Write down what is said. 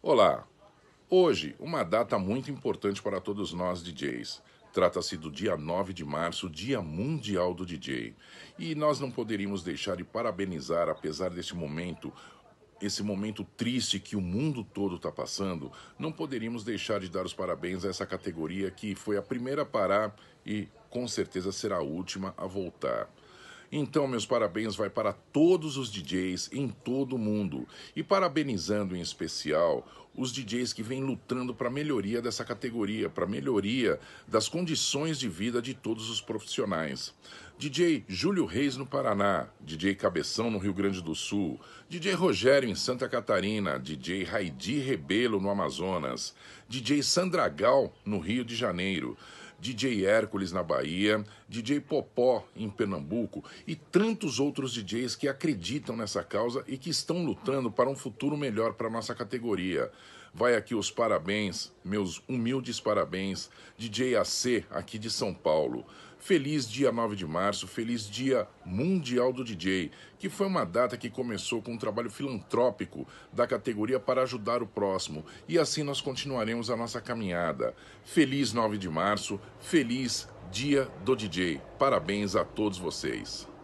Olá! Hoje, uma data muito importante para todos nós DJs. Trata-se do dia 9 de março, Dia Mundial do DJ. E nós não poderíamos deixar de parabenizar, apesar deste momento, esse momento triste que o mundo todo está passando, não poderíamos deixar de dar os parabéns a essa categoria que foi a primeira a parar e com certeza será a última a voltar. Então, meus parabéns vai para todos os DJs em todo o mundo e parabenizando em especial os DJs que vêm lutando para a melhoria dessa categoria, para a melhoria das condições de vida de todos os profissionais. DJ Júlio Reis no Paraná, DJ Cabeção no Rio Grande do Sul, DJ Rogério em Santa Catarina, DJ Raidi Rebelo no Amazonas, DJ Sandra Gal no Rio de Janeiro. DJ Hércules na Bahia, DJ Popó em Pernambuco e tantos outros DJs que acreditam nessa causa e que estão lutando para um futuro melhor para nossa categoria. Vai aqui os parabéns, meus humildes parabéns, DJ AC aqui de São Paulo. Feliz dia 9 de março, feliz dia mundial do DJ, que foi uma data que começou com um trabalho filantrópico da categoria para ajudar o próximo, e assim nós continuaremos a nossa caminhada. Feliz 9 de março, feliz dia do DJ. Parabéns a todos vocês.